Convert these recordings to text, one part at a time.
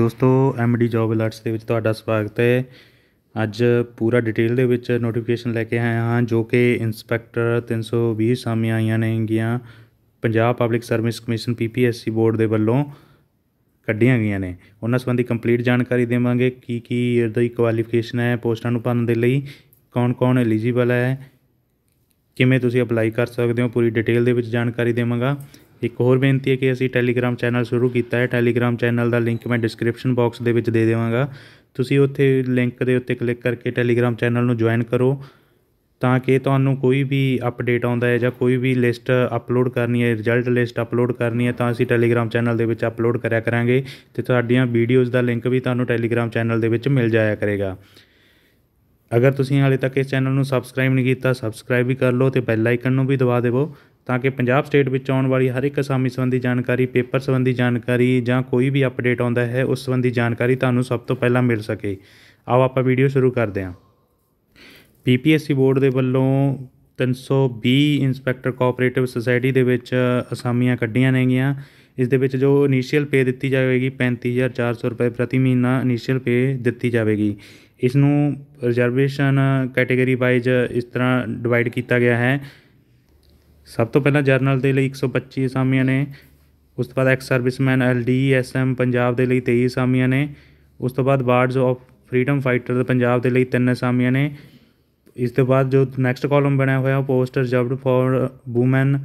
ਦੋਸਤੋ MD job alerts ਦੇ ਵਿੱਚ ਤੁਹਾਡਾ ਸਵਾਗਤ ਹੈ ਅੱਜ ਪੂਰਾ ਡਿਟੇਲ ਦੇ ਵਿੱਚ ਨੋਟੀਫਿਕੇਸ਼ਨ ਲੈ ਕੇ ਆਏ ਹਾਂ ਜੋ ਕਿ ਇਨਸਪੈਕਟਰ 320 ਸਾਹਮਣੇ ਆਈਆਂ ਨੇਗੀਆਂ Punjab public service commission PPSC board ਦੇ ਵੱਲੋਂ ਕੱਢੀਆਂ ਗਈਆਂ ਨੇ ਉਹਨਾਂ ਸੰਬੰਧੀ ਕੰਪਲੀਟ ਜਾਣਕਾਰੀ ਦੇਵਾਂਗੇ ਕੀ ਕੀ ਇਹਦੀ ਕੁਆਲੀਫਿਕੇਸ਼ਨ ਹੈ ਪੋਸਟਾਂ ਨੂੰ ਭਰਨ ਦੇ ਲਈ ਕੌਣ-ਕੌਣ ਐਲੀਜੀਬਲ ਹੈ ਕਿਵੇਂ ਤੁਸੀਂ ਅਪਲਾਈ ਕਰ ਸਕਦੇ ਹੋ ਪੂਰੀ ਡਿਟੇਲ ਦੇ ਵਿੱਚ ਜਾਣਕਾਰੀ ਦੇਵਾਂਗਾ ਇੱਕ ਹੋਰ ਬੇਨਤੀ ਹੈ ਕਿ ਅਸੀਂ ਟੈਲੀਗ੍ਰਾਮ ਚੈਨਲ ਸ਼ੁਰੂ ਕੀਤਾ ਹੈ ਟੈਲੀਗ੍ਰਾਮ ਚੈਨਲ ਦਾ ਲਿੰਕ ਮੈਂ ਡਿਸਕ੍ਰਿਪਸ਼ਨ ਬਾਕਸ ਦੇ ਵਿੱਚ ਦੇ ਦੇਵਾਂਗਾ ਤੁਸੀਂ ਉੱਥੇ ਲਿੰਕ ਦੇ ਉੱਤੇ ਕਲਿੱਕ ਕਰਕੇ ਟੈਲੀਗ੍ਰਾਮ ਚੈਨਲ ਨੂੰ ਜੁਆਇਨ ਕਰੋ ਤਾਂ ਕਿ ਤੁਹਾਨੂੰ ਕੋਈ ਵੀ ਅਪਡੇਟ ਆਉਂਦਾ ਹੈ ਜਾਂ ਕੋਈ ਵੀ ਲਿਸਟ ਅਪਲੋਡ ਕਰਨੀ ਹੈ ਰਿਜ਼ਲਟ ਲਿਸਟ ਅਪਲੋਡ ਕਰਨੀ ਹੈ ਤਾਂ ਅਸੀਂ ਟੈਲੀਗ੍ਰਾਮ ਚੈਨਲ ਦੇ ਵਿੱਚ ਅਪਲੋਡ ਕਰਿਆ ਕਰਾਂਗੇ ਤੇ ਤੁਹਾਡੀਆਂ ਵੀਡੀਓਜ਼ ਦਾ ਲਿੰਕ ਵੀ ਤੁਹਾਨੂੰ ਟੈਲੀਗ੍ਰਾਮ ਚੈਨਲ ਦੇ ਵਿੱਚ ਮਿਲ ਜਾਇਆ ਕਰੇਗਾ ਅਗਰ ਤੁਸੀਂ ਹਾਲੇ ਤੱਕ ਇਸ ਚੈਨਲ ਨੂੰ ਸਬਸਕ੍ਰਾਈਬ ਨਹੀਂ ਕੀਤਾ ਸਬਸਕ੍ਰਾਈਬ ਵੀ ਕਰ ਲਓ ਤੇ ਬੈਲ ਆਈਕਨ ਨੂੰ ਵੀ ਦਬਾ ਦੇਵੋ ਤਾਂ ਕਿ ਪੰਜਾਬ ਸਟੇਟ ਵਿੱਚ ਆਉਣ ਵਾਲੀ ਹਰ ਇੱਕ ਅਸਾਮੀ ਸੰਬੰਧੀ ਜਾਣਕਾਰੀ ਪੇਪਰ ਸੰਬੰਧੀ ਜਾਣਕਾਰੀ ਜਾਂ ਕੋਈ ਵੀ ਅਪਡੇਟ ਆਉਂਦਾ ਹੈ ਉਸ ਸੰਬੰਧੀ ਜਾਣਕਾਰੀ ਤੁਹਾਨੂੰ ਸਭ ਤੋਂ ਪਹਿਲਾਂ ਮਿਲ ਸਕੇ ਆਓ ਆਪਾਂ ਵੀਡੀਓ ਸ਼ੁਰੂ ਕਰਦੇ ਹਾਂ ਪੀਪੀਐਸਸੀ ਬੋਰਡ ਦੇ ਵੱਲੋਂ 320 ਇਨਸਪੈਕਟਰ ਕੋਆਪਰੇਟਿਵ ਸੁਸਾਇਟੀ ਦੇ ਵਿੱਚ ਅਸਾਮੀਆਂ ਕੱਢੀਆਂ ਨੇਗੀਆਂ ਇਸ ਦੇ ਵਿੱਚ ਜੋ ਇਨੀਸ਼ੀਅਲ ਪੇ ਦਿੱਤੀ ਜਾਵੇਗੀ 35400 ਰੁਪਏ ਪ੍ਰਤੀ ਮਹੀਨਾ ਇਨੀਸ਼ੀਅਲ ਪੇ ਦਿੱਤੀ ਜਾਵੇਗੀ ਇਸ ਨੂੰ ਰਿਜ਼ਰਵੇਸ਼ਨ ਕੈਟਾਗਰੀ ਵਾਈਜ਼ ਇਸ ਤਰ੍ਹਾਂ ਡਿਵਾਈਡ ਕੀਤਾ ਗਿਆ ਹੈ ਸਭ ਤੋਂ ਪਹਿਲਾਂ ਜਰਨਲ ਦੇ ਲਈ 125 ਅਸਾਮੀਆਂ ਨੇ ਉਸ ਤੋਂ ਬਾਅਦ ਐਕਸ ਸਰਵਿਸਮੈਨ ਐਮ ਪੰਜਾਬ ਦੇ ਲਈ 23 ਅਸਾਮੀਆਂ ਨੇ ਉਸ ਤੋਂ ਬਾਅਦ wards of freedom fighter Punjab ਦੇ ਲਈ 3 ਅਸਾਮੀਆਂ ਨੇ ਇਸ ਤੋਂ ਬਾਅਦ ਜੋ ਨੈਕਸਟ ਕਾਲਮ ਬਣਿਆ ਹੋਇਆ ਉਹ post reserved for women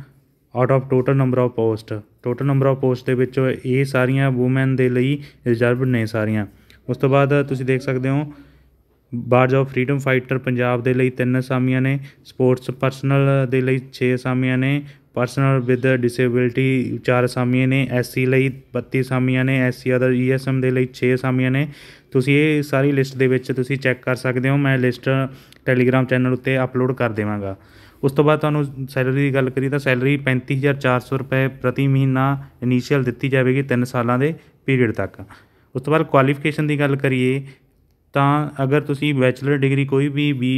out of total number of post total number of post ਦੇ ਵਿੱਚੋਂ ਇਹ ਸਾਰੀਆਂ ਔਮਨ ਦੇ ਲਈ ਰਿਜ਼ਰਵਡ ਨੇ ਸਾਰੀਆਂ ਉਸ ਤੋਂ ਬਾਅਦ ਤੁਸੀਂ ਦੇਖ ਸਕਦੇ ਹੋ ਬਾਰਜ ਆਫ ਫਰੀडम ਫਾਈਟਰ ਪੰਜਾਬ ਦੇ ਲਈ ਤਿੰਨ ਅਸਾਮੀਆਂ ਨੇ ਸਪੋਰਟਸ ਪਰਸਨਲ ਦੇ ਲਈ 6 ਅਸਾਮੀਆਂ ਨੇ ਪਰਸਨਲ ਵਿਦ ਡਿਸੇਬਿਲਟੀ ਚਾਰ ਅਸਾਮੀਆਂ ਨੇ ਐਸਸੀ ਲਈ 32 ਅਸਾਮੀਆਂ ਨੇ ਐਸਸੀ ਅਦਰ ਈਐਸਐਮ ਦੇ ਲਈ 6 ਅਸਾਮੀਆਂ ਨੇ ਤੁਸੀਂ ਇਹ ਸਾਰੀ ਲਿਸਟ ਦੇ ਵਿੱਚ ਤੁਸੀਂ ਚੈੱਕ ਕਰ ਸਕਦੇ ਹੋ ਮੈਂ ਲਿਸਟ ਟੈਲੀਗ੍ਰਾਮ ਚੈਨਲ ਉੱਤੇ ਅਪਲੋਡ ਕਰ ਦੇਵਾਂਗਾ ਉਸ ਤੋਂ ਬਾਅਦ ਤੁਹਾਨੂੰ ਸੈਲਰੀ ਦੀ ਗੱਲ ਕਰੀ ਤਾਂ ਸੈਲਰੀ 35400 ਰੁਪਏ ਪ੍ਰਤੀ ਮਹੀਨਾ ਇਨੀਸ਼ੀਅਲ ਦਿੱਤੀ ਜਾਵੇਗੀ 3 ਸਾਲਾਂ ਦੇ ਪੀਰੀਅਡ ਤੱਕ ਉਸ ਤੋਂ ਬਾਅਦ ਕੁਆਲੀਫਿਕੇਸ਼ਨ ਦੀ ਗੱਲ ਕਰੀਏ ਤਾਂ ਅਗਰ ਤੁਸੀਂ ਬੈਚਲਰ ਡਿਗਰੀ ਕੋਈ ਵੀ ਬੀ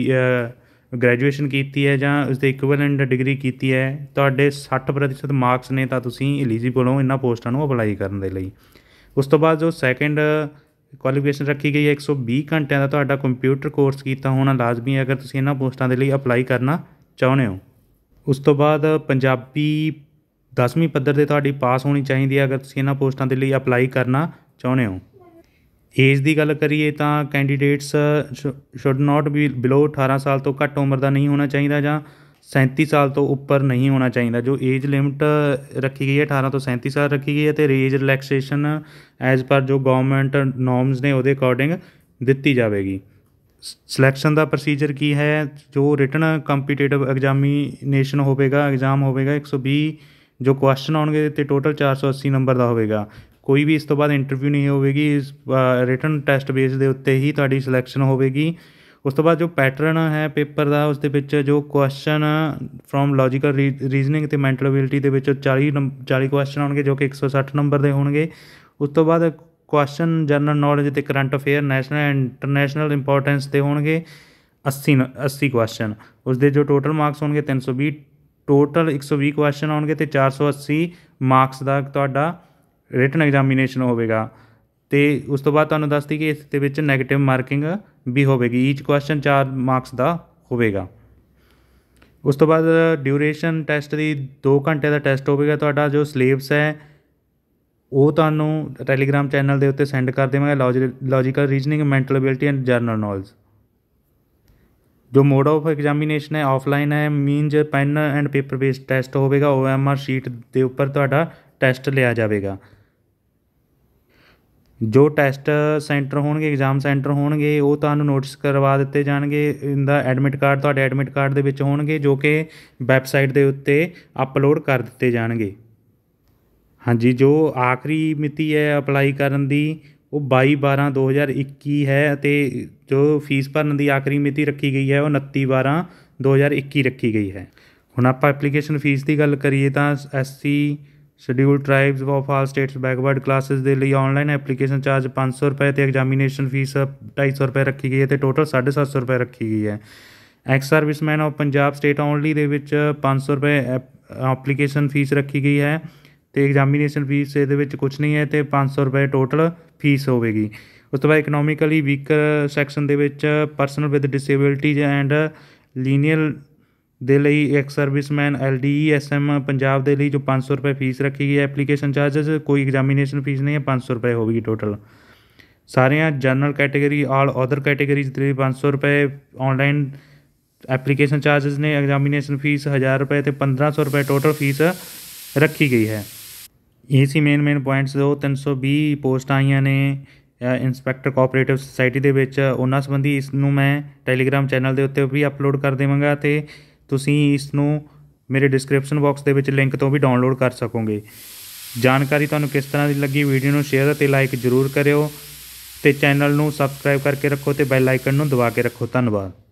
ਗ੍ਰੈਜੂਏਸ਼ਨ ਕੀਤੀ ਹੈ ਜਾਂ ਉਸ ਦੇ ਇਕੁਇਵਲੈਂਟ ਡਿਗਰੀ ਕੀਤੀ ਹੈ ਤੁਹਾਡੇ 60% ਮਾਰਕਸ ਨੇ ਤਾਂ ਤੁਸੀਂ ਐਲੀਜੀਬਲ ਹੋ ਇਹਨਾਂ ਪੋਸਟਾਂ ਨੂੰ ਅਪਲਾਈ ਕਰਨ ਦੇ ਲਈ ਉਸ ਤੋਂ ਬਾਅਦ ਜੋ ਸੈਕੰਡ ਕੁਆਲੀਫਿਕੇਸ਼ਨ ਰੱਖੀ ਗਈ ਹੈ 120 ਘੰਟਿਆਂ ਦਾ ਤੁਹਾਡਾ ਕੰਪਿਊਟਰ ਕੋਰਸ ਕੀਤਾ ਹੋਣਾ ਲਾਜ਼ਮੀ ਹੈ ਅਗਰ ਤੁਸੀਂ ਇਹਨਾਂ ਪੋਸਟਾਂ ਦੇ ਲਈ ਅਪਲਾਈ ਕਰਨਾ ਚਾਹੁੰਦੇ ਹੋ ਉਸ ਤੋਂ ਬਾਅਦ ਪੰਜਾਬੀ 10ਵੀਂ ਪੱਧਰ ਤੇ ਤੁਹਾਡੀ ਪਾਸ ਹੋਣੀ ਚਾਹੀਦੀ ਹੈ ਅਗਰ ਤੁਸੀਂ ਇਹਨਾਂ ਪੋਸਟਾਂ ਦੇ ਲਈ ਅਪਲਾਈ ਕਰਨਾ ਚਾਹੁੰਦੇ ਹੋ ਏਜ ਦੀ ਗੱਲ ਕਰੀਏ ਤਾਂ candidates should not be below 18 ਸਾਲ ਤੋਂ ਘੱਟ ਉਮਰ ਦਾ ਨਹੀਂ ਹੋਣਾ ਚਾਹੀਦਾ ਜਾਂ 37 ਸਾਲ ਤੋਂ ਉੱਪਰ ਨਹੀਂ ਹੋਣਾ ਚਾਹੀਦਾ ਜੋ ਏਜ ਲਿਮਟ ਰੱਖੀ ਗਈ ਹੈ 18 ਤੋਂ 37 ਸਾਲ ਰੱਖੀ ਗਈ ਹੈ ਤੇ ਰੇਜ ਰਿਲੈਕਸੇਸ਼ਨ ਐਜ਼ ਪਰ ਜੋ ਗਵਰਨਮੈਂਟ ਨੋਰਮਸ ਨੇ ਉਹਦੇ ਅਕੋਰਡਿੰਗ ਦਿੱਤੀ ਜਾਵੇਗੀ ਸਿਲੈਕਸ਼ਨ ਦਾ ਪ੍ਰੋਸੀਜਰ ਕੀ ਹੈ ਜੋ ਰਿਟਨ ਕੰਪੀਟੀਟਿਵ ਐਗਜ਼ਾਮੀਨੇਸ਼ਨ ਹੋਵੇਗਾ ਐਗਜ਼ਾਮ ਹੋਵੇਗਾ 120 ਜੋ ਕੁਐਸਚਨ ਆਉਣਗੇ ਤੇ ਟੋਟਲ 480 ਨੰਬਰ ਦਾ ਹੋਵੇਗਾ ਕੋਈ ਵੀ ਇਸ ਤੋਂ ਬਾਅਦ ਇੰਟਰਵਿਊ ਨਹੀਂ ਹੋਵੇਗੀ ਇਸ ਰਿਟਨ ਟੈਸਟ ਬੇਸ ਦੇ ਉੱਤੇ ਹੀ ਤੁਹਾਡੀ ਸਿਲੈਕਸ਼ਨ ਹੋਵੇਗੀ ਉਸ ਤੋਂ ਬਾਅਦ ਜੋ ਪੈਟਰਨ ਹੈ ਪੇਪਰ ਦਾ ਉਸ ਦੇ ਵਿੱਚ ਜੋ ਕੁਐਸਚਨ ਫਰੋਮ ਲੌਜੀਕਲ ਰੀਜ਼ਨਿੰਗ ਤੇ ਮੈਂਟਲ ਅਬਿਲਿਟੀ ਦੇ ਵਿੱਚ 40 40 ਕੁਐਸਚਨ ਆਉਣਗੇ ਜੋ ਕਿ 160 ਨੰਬਰ ਦੇ ਹੋਣਗੇ ਉਸ ਤੋਂ ਬਾਅਦ ਕੁਐਸਚਨ ਜਨਰਲ ਨੌਲੇਜ ਤੇ current affair national and international importance ਦੇ ਹੋਣਗੇ 80 80 ਕੁਐਸਚਨ ਉਸ ਦੇ ਜੋ ਟੋਟਲ ਮਾਰਕਸ ਹੋਣਗੇ 320 ਟੋਟਲ 120 ਕੁਐਸਚਨ ਆਉਣਗੇ ਤੇ 480 ਮਾਰਕਸ ਦਾ ਤੁਹਾਡਾ ਰਿਟਨ ਐਗਜ਼ਾਮੀਨੇਸ਼ਨ ਹੋਵੇਗਾ ਤੇ ਉਸ ਤੋਂ ਬਾਅਦ ਤੁਹਾਨੂੰ ਦੱਸਦੀ ਕਿ ਇਸ ਦੇ ਵਿੱਚ ਨੈਗੇਟਿਵ ਮਾਰਕਿੰਗ ਵੀ ਹੋਵੇਗੀ ਈਚ ਕੁਐਸਚਨ 4 ਮਾਰਕਸ ਦਾ ਹੋਵੇਗਾ ਉਸ ਤੋਂ ਬਾਅਦ ਡਿਊਰੇਸ਼ਨ ਟੈਸਟ ਦੀ 2 ਘੰਟੇ ਦਾ ਟੈਸਟ ਹੋਵੇਗਾ ਤੁਹਾਡਾ ਜੋ ਸਿਲੇਬਸ ਹੈ ਉਹ ਤੁਹਾਨੂੰ ਟੈਲੀਗ੍ਰam ਚੈਨਲ ਦੇ ਉੱਤੇ ਸੈਂਡ ਕਰ ਦੇਵਾਂਗੇ logical reasoning mental ability and general knowledge ਜੋ ਮੋਡ ਆਫ ਐਗਜ਼ਾਮੀਨੇਸ਼ਨ ਹੈ ਆਫਲਾਈਨ ਹੈ means pen and paper based test ਹੋਵੇਗਾ ਓਐਮਆਰ ਸ਼ੀਟ ਦੇ ਉੱਪਰ ਤੁਹਾਡਾ ਟੈਸਟ ਲਿਆ ਜਾਵੇਗਾ ਜੋ ਟੈਸਟ ਸੈਂਟਰ ਹੋਣਗੇ ਐਗਜ਼ਾਮ ਸੈਂਟਰ ਹੋਣਗੇ ਉਹ ਤੁਹਾਨੂੰ ਨੋਟਿਸ ਕਰਵਾ ਦਿੱਤੇ ਜਾਣਗੇ ਇਹਦਾ ਐਡਮਿਟ ਕਾਰਡ ਤੁਹਾਡੇ ਐਡਮਿਟ ਕਾਰਡ ਦੇ ਵਿੱਚ ਹੋਣਗੇ ਜੋ ਕਿ ਵੈਬਸਾਈਟ ਦੇ ਉੱਤੇ ਅਪਲੋਡ ਕਰ ਦਿੱਤੇ ਜਾਣਗੇ ਹਾਂਜੀ ਜੋ ਆਖਰੀ ਮਿਤੀ ਹੈ ਅਪਲਾਈ ਕਰਨ ਦੀ ਉਹ 22 12 2021 ਹੈ ਅਤੇ ਜੋ ਫੀਸ ਭਰਨ ਦੀ ਆਖਰੀ ਮਿਤੀ ਰੱਖੀ ਗਈ ਹੈ ਉਹ 29 12 2021 ਰੱਖੀ ਗਈ ਹੈ ਹੁਣ ਆਪਾਂ ਐਪਲੀਕੇਸ਼ਨ ਫੀਸ ਦੀ ਗੱਲ ਕਰੀਏ ਤਾਂ SC schedule tribes of all states backward classes ਦੇ ਲਈ ਆਨਲਾਈਨ ਐਪਲੀਕੇਸ਼ਨ ਚਾਰਜ 500 ਰੁਪਏ ਤੇ ਐਗਜ਼ਾਮੀਨੇਸ਼ਨ ਫੀਸ 250 ਰੁਪਏ ਰੱਖੀ ਗਈ ਹੈ ਤੇ ਟੋਟਲ 750 ਰੁਪਏ ਰੱਖੀ ਗਈ ਹੈ ex serviceman of Punjab state only ਦੇ ਵਿੱਚ 500 ਰੁਪਏ ਐਪਲੀਕੇਸ਼ਨ ਫੀਸ ਰੱਖੀ ਗਈ ਹੈ ਤੇ ਐਗਜ਼ਾਮੀਨੇਸ਼ਨ ਫੀਸ ਇਹਦੇ ਵਿੱਚ ਕੁਝ ਨਹੀਂ ਹੈ ਤੇ 500 ਰੁਪਏ ਟੋਟਲ ਫੀਸ ਹੋਵੇਗੀ ਉਸ ਤੋਂ ਬਾਅਦ ਇਕਨੋਮਿਕਲੀ ਵੀਕਰ ਸੈਕਸ਼ਨ ਦੇ ਵਿੱਚ personal with disabilities and lineal ਦੇ ਲਈ ਇੱਕ ਸਰਵਿਸਮੈਨ ਐਲਡੀਈਐਸਐਮ e ਪੰਜਾਬ ਦੇ ਲਈ ਜੋ 500 ਰੁਪਏ ਫੀਸ ਰੱਖੀ ਗਈ ਹੈ ਐਪਲੀਕੇਸ਼ਨ ਚਾਰजेस ਕੋਈ ਐਗਜ਼ਾਮੀਨੇਸ਼ਨ ਫੀਸ ਨਹੀਂ ਹੈ 500 ਰੁਪਏ ਹੋਵੇਗੀ ਟੋਟਲ ਆ ਜਨਰਲ ਕੈਟਾਗਰੀ ਆਲ ਆਦਰ ਕੈਟਾਗਰੀਜ਼ ਦੇ ਲਈ 500 ਰੁਪਏ ਆਨਲਾਈਨ ਐਪਲੀਕੇਸ਼ਨ ਚਾਰजेस ਨੇ ਐਗਜ਼ਾਮੀਨੇਸ਼ਨ ਫੀਸ 1000 ਰੁਪਏ ਤੇ 1500 ਰੁਪਏ ਟੋਟਲ ਫੀਸ ਰੱਖੀ ਗਈ ਹੈ ਇਹ ਸੀ ਮੇਨ ਮੇਨ ਪੁਆਇੰਟਸ ਦੋ 320 ਪੋਸਟ ਆਈਆਂ ਨੇ ਇਨਸਪੈਕਟਰ ਕੋਆਪਰੇਟਿਵ ਸੁਸਾਇਟੀ ਦੇ ਵਿੱਚ ਉਹਨਾਂ ਸੰਬੰਧੀ ਇਸ ਨੂੰ ਮੈਂ ਟੈਲੀਗ੍ਰam ਚੈਨਲ ਦੇ ਉੱਤੇ ਵੀ ਅਪਲੋਡ ਕਰ ਦੇਵਾਂਗਾ ਤੇ ਤੁਸੀਂ ਇਸ ਨੂੰ ਮੇਰੇ ਡਿਸਕ੍ਰਿਪਸ਼ਨ ਬਾਕਸ ਦੇ ਵਿੱਚ ਲਿੰਕ ਤੋਂ ਵੀ ਡਾਊਨਲੋਡ ਕਰ ਸਕੋਗੇ ਜਾਣਕਾਰੀ ਤੁਹਾਨੂੰ ਕਿਸ ਤਰ੍ਹਾਂ ਦੀ ਲੱਗੀ ਵੀਡੀਓ ਨੂੰ ਸ਼ੇਅਰ ਅਤੇ ਲਾਈਕ ਜ਼ਰੂਰ ਕਰਿਓ ਤੇ ਚੈਨਲ ਨੂੰ ਸਬਸਕ੍ਰਾਈਬ ਕਰਕੇ ਰੱਖੋ ਤੇ ਬੈਲ ਆਈਕਨ ਨੂੰ ਦਬਾ ਕੇ ਰੱਖੋ ਧੰਨਵਾਦ